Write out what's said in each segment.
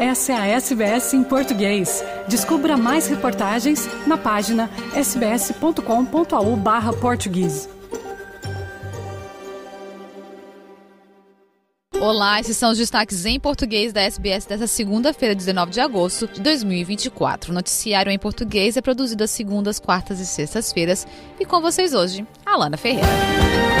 Essa é a SBS em português. Descubra mais reportagens na página sbs.com.au barra português. Olá, esses são os destaques em português da SBS desta segunda-feira, 19 de agosto de 2024. O noticiário em português é produzido às segundas, quartas e sextas-feiras. E com vocês hoje, Alana Ferreira.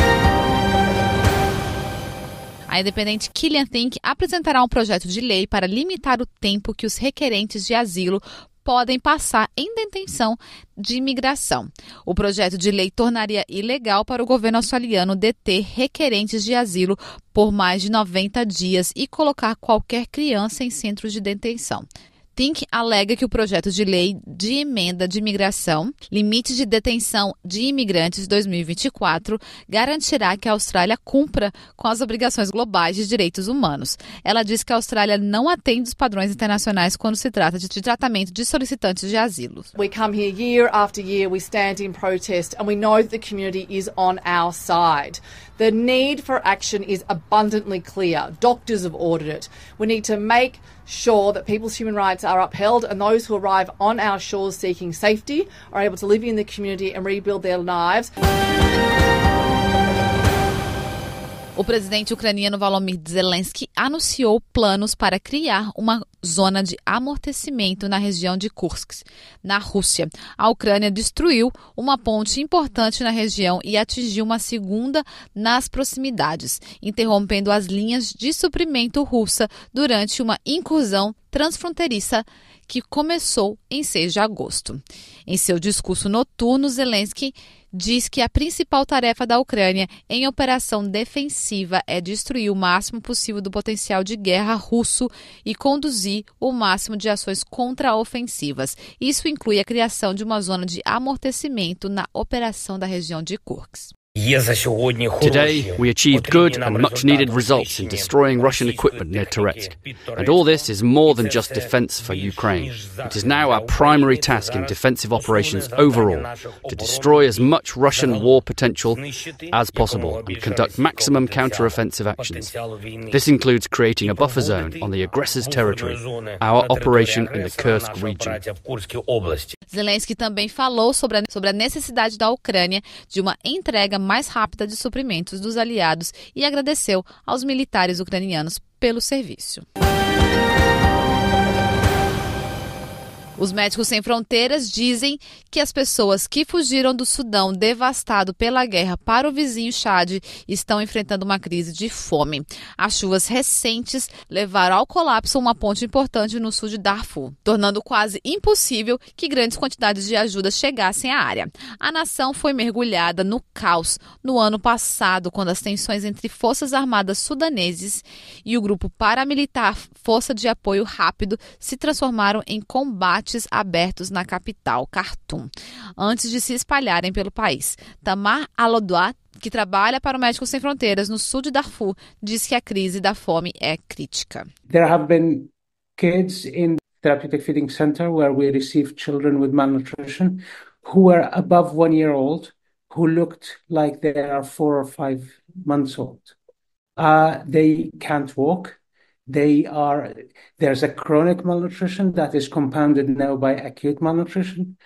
A independente Killian Think apresentará um projeto de lei para limitar o tempo que os requerentes de asilo podem passar em detenção de imigração. O projeto de lei tornaria ilegal para o governo australiano deter requerentes de asilo por mais de 90 dias e colocar qualquer criança em centros de detenção. Think alega que o projeto de lei de emenda de imigração, limites de detenção de imigrantes 2024, garantirá que a Austrália cumpra com as obrigações globais de direitos humanos. Ela diz que a Austrália não atende os padrões internacionais quando se trata de tratamento de solicitantes de asilo. We come here year after year, we stand in protest and we know that the community is on our side. The need for action is abundantly clear. Doctors have ordered it. We need to make sure that people's human rights are upheld, and those who arrive on our shores seeking safety are able to live in the community and rebuild their lives. O presidente ucraniano Volodymyr Zelensky anunciou planos para criar uma zona de amortecimento na região de Kursk, na Rússia. A Ucrânia destruiu uma ponte importante na região e atingiu uma segunda nas proximidades, interrompendo as linhas de suprimento russa durante uma incursão transfronteiriça que começou em 6 de agosto. Em seu discurso noturno, Zelensky diz que a principal tarefa da Ucrânia em operação defensiva é destruir o máximo possível do potencial de guerra russo e conduzir o máximo de ações contraofensivas. Isso inclui a criação de uma zona de amortecimento na operação da região de Kursk. Today, we achieved good and much needed results in destroying Russian equipment near Toretsk. And all this is more than just defense for Ukraine. It is now our primary task in defensive operations overall to destroy as much Russian war potential as possible and conduct maximum counteroffensive actions. This includes creating a buffer zone on the aggressor's territory, our operation in the Kursk region. Zelensky also falou about the necessity of Ukraine of mais rápida de suprimentos dos aliados e agradeceu aos militares ucranianos pelo serviço. Os médicos sem fronteiras dizem que as pessoas que fugiram do Sudão devastado pela guerra para o vizinho Chad estão enfrentando uma crise de fome. As chuvas recentes levaram ao colapso uma ponte importante no sul de Darfur, tornando quase impossível que grandes quantidades de ajuda chegassem à área. A nação foi mergulhada no caos no ano passado, quando as tensões entre forças armadas sudaneses e o grupo paramilitar Força de Apoio Rápido se transformaram em combate boates abertos na capital, Khartoum, antes de se espalharem pelo país. Tamar Alodoat que trabalha para o Médicos Sem Fronteiras no sul de Darfur, diz que a crise da fome é crítica. There have been kids in the therapeutic feeding center where we receive children with malnutrition who were above one year old, who looked like they are four or five months old. Uh, they can't walk they are there's a chronic malnutrition that is compounded now by acute malnutrition.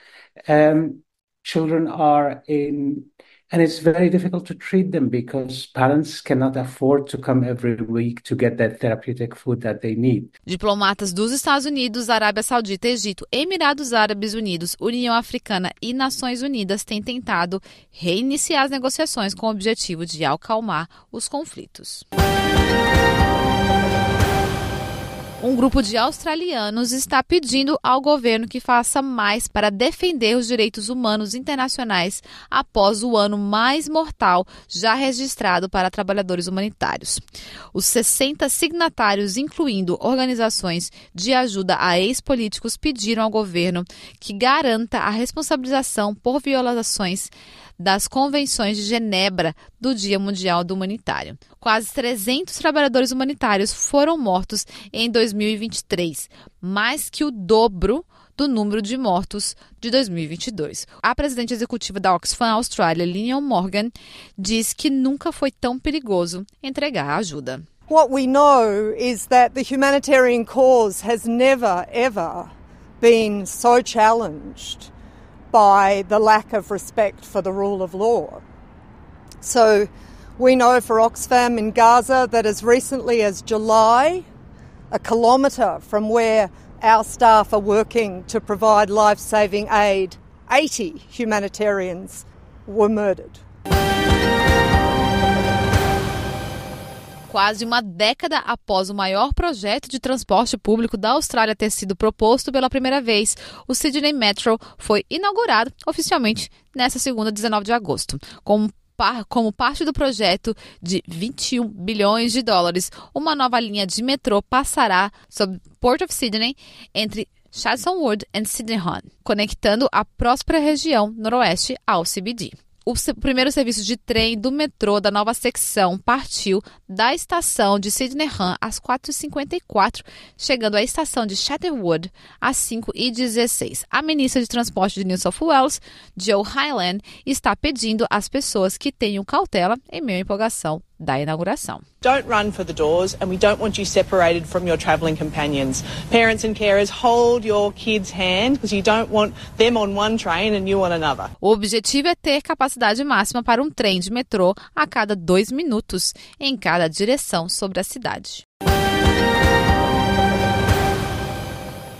Um, children are in, and it's very difficult to treat them because parents cannot afford to come every week to get that therapeutic food that they need. Diplomatas dos Estados Unidos, Arábia Saudita, Egito, Emirados Árabes Unidos, União Africana e Nações Unidas têm tentado reiniciar as negociações com o objetivo de acalmar os conflitos. Música um grupo de australianos está pedindo ao governo que faça mais para defender os direitos humanos internacionais após o ano mais mortal já registrado para trabalhadores humanitários. Os 60 signatários, incluindo organizações de ajuda a ex-políticos, pediram ao governo que garanta a responsabilização por violações das convenções de Genebra do Dia Mundial do Humanitário. Quase 300 trabalhadores humanitários foram mortos em 2023, mais que o dobro do número de mortos de 2022. A presidente executiva da Oxfam Austrália, Lillian Morgan, diz que nunca foi tão perigoso entregar ajuda. What we know is that the humanitarian cause has never ever been so challenged. by the lack of respect for the rule of law. So we know for Oxfam in Gaza that as recently as July, a kilometre from where our staff are working to provide life saving aid, 80 humanitarians were murdered. quase uma década após o maior projeto de transporte público da Austrália ter sido proposto pela primeira vez, o Sydney Metro foi inaugurado oficialmente nesta segunda, 19 de agosto, com como parte do projeto de 21 bilhões de dólares, uma nova linha de metrô passará sob Port of Sydney entre Chatham Wood e Sydney Hunt, conectando a próspera região noroeste ao CBD o primeiro serviço de trem do metrô da nova secção partiu da estação de Sydney Ham às 4h54, chegando à estação de Shatterwood às 5h16. A ministra de Transporte de New South Wales, Joe Highland, está pedindo às pessoas que tenham cautela em meio à empolgação da inauguração. Don't run for the doors and we don't want you separated from your companions. Parents and carers hold your kids hand because you don't want them on one train and you on another. O objetivo é ter capacidade máxima para um trem de metrô a cada dois minutos em cada direção sobre a cidade.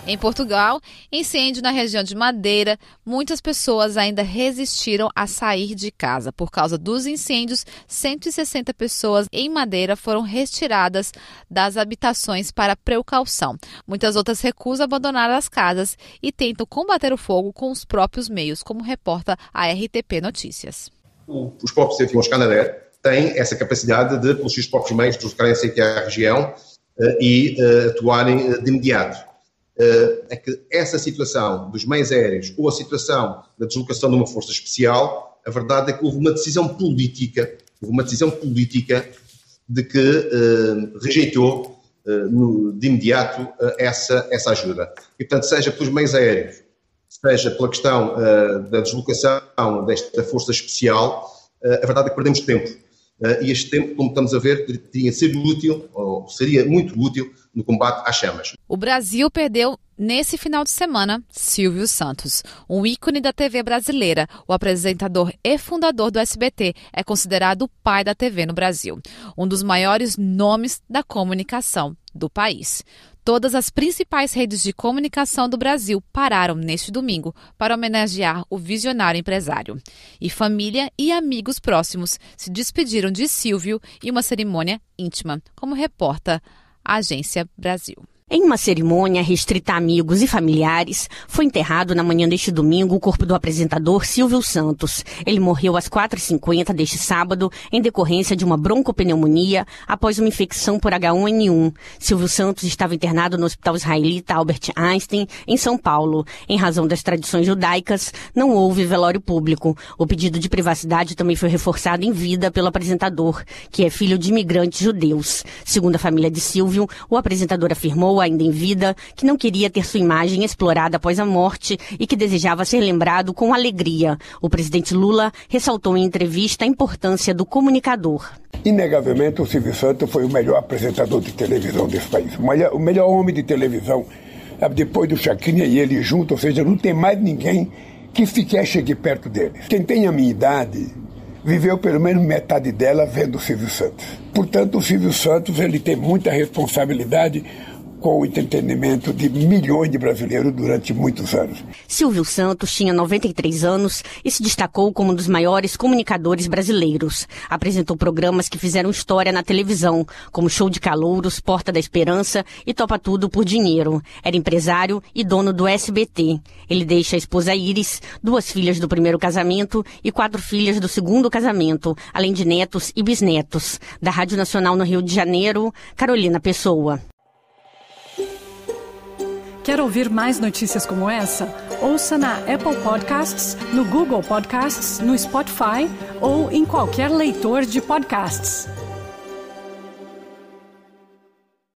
Em Portugal, incêndio na região de Madeira, muitas pessoas ainda resistiram a sair de casa. Por causa dos incêndios, 160 pessoas em Madeira foram retiradas das habitações para precaução. Muitas outras recusam abandonar as casas e tentam combater o fogo com os próprios meios, como reporta a RTP Notícias. Os próprios anfibiões Canadair têm essa capacidade de, pelos seus próprios meios, deslocarem-se aqui à região eh, e eh, atuarem eh, de imediato eh, é que essa situação dos meios aéreos ou a situação da deslocação de uma força especial, a verdade é que houve uma decisão política, houve uma decisão política de que uh, rejeitou uh, no, de imediato uh, essa, essa ajuda. E, portanto, seja pelos meios aéreos, seja pela questão da deslocação desta força especial, a verdade é que perdemos tempo. e este tempo, como estamos a ver, teria sido útil, seria muito útil no combate às chamas. O Brasil perdeu Nesse final de semana, Silvio Santos, um ícone da TV brasileira, o apresentador e fundador do SBT, é considerado o pai da TV no Brasil, um dos maiores nomes da comunicação do país. Todas as principais redes de comunicação do Brasil pararam neste domingo para homenagear o visionário empresário. E família e amigos próximos se despediram de Silvio em uma cerimônia íntima, como reporta a Agência Brasil. Em uma cerimônia restrita a amigos e familiares, foi enterrado na manhã deste domingo o corpo do apresentador Silvio Santos. Ele morreu às 4h50 deste sábado em decorrência de uma broncopneumonia após uma infecção por H1N1. Silvio Santos estava internado no Hospital Israelita Albert Einstein, em São Paulo. Em razão das tradições judaicas, não houve velório público. O pedido de privacidade também foi reforçado em vida pelo apresentador, que é filho de imigrantes judeus. Segundo a família de Silvio, o apresentador afirmou ainda em vida, que não queria ter sua imagem explorada após a morte e que desejava ser lembrado com alegria. O presidente Lula ressaltou em entrevista a importância do comunicador. Inegavelmente, o Silvio Santos foi o melhor apresentador de televisão desse país, o melhor homem de televisão, eh, depois do Chacrinha e ele junto, ou seja, não tem mais ninguém que sequer chegue perto dele. Quem tem a minha idade viveu pelo menos metade dela vendo o Silvio Santos. Portanto, o Silvio Santos ele tem muita responsabilidade com o entendimento de milhões de brasileiros durante muitos anos. Silvio Santos tinha 93 anos e se destacou como um dos maiores comunicadores brasileiros. Apresentou programas que fizeram história na televisão, como Show de Calouros, Porta da Esperança e Topa Tudo por Dinheiro. Era empresário e dono do SBT. Ele deixa a esposa Iris, duas filhas do primeiro casamento e quatro filhas do segundo casamento, além de netos e bisnetos. Da Rádio Nacional no Rio de Janeiro, Carolina Pessoa. Quer ouvir mais notícias como essa? Ouça na Apple Podcasts, no Google Podcasts, no Spotify ou em qualquer leitor de podcasts.